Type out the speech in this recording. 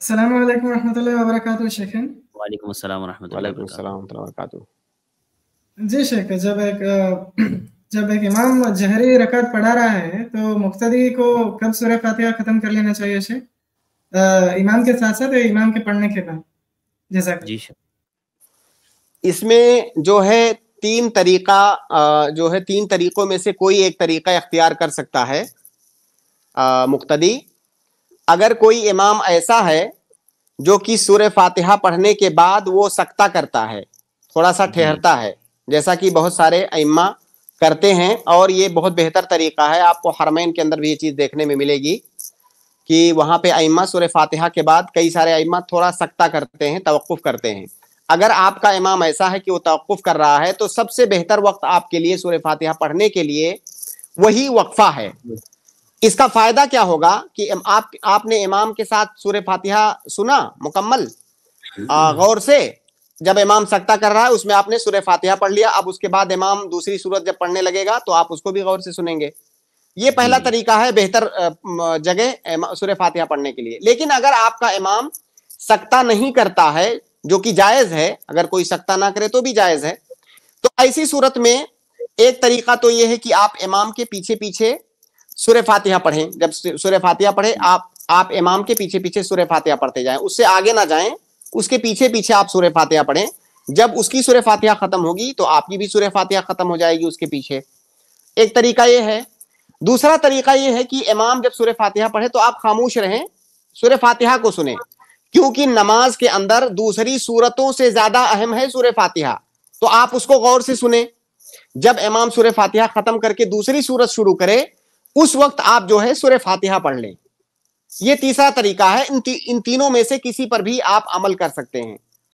السلام عليكم ورحمة अस्सलाम वालेकुम रहमतुल्लाहि व बरकातुहू शेखन वालेकुम अस्सलाम السلام ورحمة الله وبركاته जी शेख जब एक जब एक इमाम जहरी रकात पढ़ा रहा है तो मुख्तदी को कब सूरह फातिहा खत्म कर लेना चाहिए शेख इमाम के साथ साथ इमाम के पढ़ने के बाद जैसा जी शेख इसमें जो है तीन तरीका जो है तीन तरीकों में से कोई एक तरीका इख्तियार कर सकता है मुख्तदी अगर कोई इमाम ऐसा है जो कि सूर्य फातिहा पढ़ने के बाद वो सख्ता करता है थोड़ा सा ठहरता है जैसा कि बहुत सारे अम्मा करते हैं और ये बहुत बेहतर तरीका है आपको हरमैन के अंदर भी ये चीज़ देखने में मिलेगी कि वहाँ पे अम्मा सूर्य फातिहा के बाद कई सारे अम्मा थोड़ा सख्ता करते हैं तवक्फ करते हैं अगर आपका इमाम ऐसा है कि वो तवक्फ कर रहा है तो सबसे बेहतर वक्त आपके लिए सूर्य फातिहा पढ़ने के लिए वही वक्फ़ा है इसका फायदा क्या होगा कि आप आपने इमाम के साथ सूर्य फातिहा सुना मुकम्मल हम्म। गौर से जब इमाम सकता कर रहा है उसमें आपने सूर्य फातिहा पढ़ लिया अब उसके बाद इमाम दूसरी सूरत जब पढ़ने लगेगा तो आप उसको भी गौर से सुनेंगे ये पहला हम्म। तरीका है बेहतर जगह सूर्य फातिहा पढ़ने के लिए लेकिन अगर आपका इमाम सकता नहीं करता है जो कि जायज है अगर कोई सकता ना करे तो भी जायज है तो ऐसी सूरत में एक तरीका तो यह है कि आप इमाम के पीछे पीछे सूर्य फातिहा पढ़ें जब सूर्य फातिहा पढ़े आप आप इमाम के पीछे पीछे सूर्य फातिहा पढ़ते जाएं उससे आगे ना जाएं उसके पीछे पीछे आप सूर्य फातिहा पढ़ें जब उसकी सूर्य फातिहा खत्म होगी तो आपकी भी सूर्य फातिहा खत्म हो जाएगी उसके पीछे एक तरीका यह है दूसरा तरीका यह है कि इमाम जब सूर्य फातिहा पढ़े तो आप खामोश रहें सूर्य फातिहा को सुने क्योंकि नमाज के अंदर दूसरी सूरतों से ज्यादा अहम है सूर्य फातिहा तो आप उसको गौर से सुने जब इमाम सूर्य फातिहा खत्म करके दूसरी सूरत शुरू करे उस वक्त आप जो है सुरे फातिहा पढ़ लें ये तीसरा तरीका है इन, ती, इन तीनों में से किसी पर भी आप अमल कर सकते हैं